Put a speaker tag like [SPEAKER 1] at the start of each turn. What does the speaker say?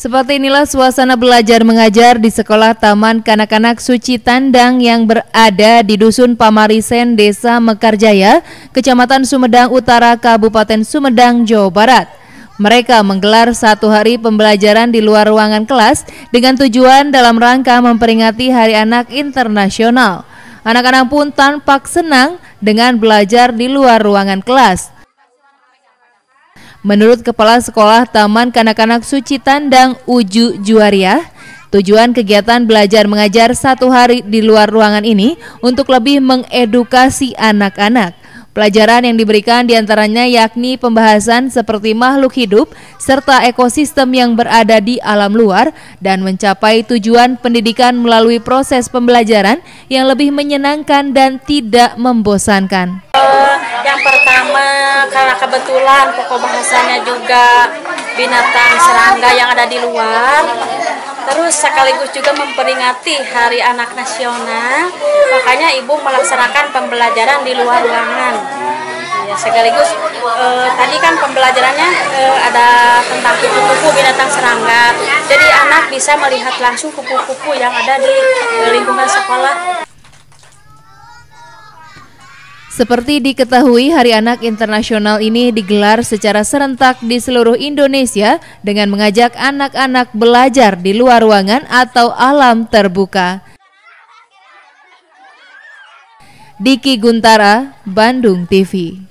[SPEAKER 1] Seperti inilah suasana belajar mengajar di Sekolah Taman Kanak-Kanak Suci Tandang yang berada di Dusun Pamarisen, Desa Mekarjaya, Kecamatan Sumedang Utara, Kabupaten Sumedang, Jawa Barat. Mereka menggelar satu hari pembelajaran di luar ruangan kelas dengan tujuan dalam rangka memperingati Hari Anak Internasional. Anak-anak pun tampak senang dengan belajar di luar ruangan kelas. Menurut Kepala Sekolah Taman Kanak-Kanak Suci Tandang Uju Juariah, Tujuan kegiatan belajar mengajar satu hari di luar ruangan ini untuk lebih mengedukasi anak-anak. Pelajaran yang diberikan diantaranya yakni pembahasan seperti makhluk hidup serta ekosistem yang berada di alam luar dan mencapai tujuan pendidikan melalui proses pembelajaran yang lebih menyenangkan dan tidak membosankan
[SPEAKER 2] karena kebetulan pokok bahasanya juga binatang serangga yang ada di luar terus sekaligus juga memperingati hari anak nasional makanya ibu melaksanakan pembelajaran di luar ruangan ya, sekaligus eh, tadi kan pembelajarannya eh, ada tentang kupu-kupu binatang serangga jadi anak bisa melihat langsung kupu-kupu yang ada di eh, lingkungan sekolah
[SPEAKER 1] seperti diketahui, Hari Anak Internasional ini digelar secara serentak di seluruh Indonesia dengan mengajak anak-anak belajar di luar ruangan atau alam terbuka. Diki Guntara, Bandung TV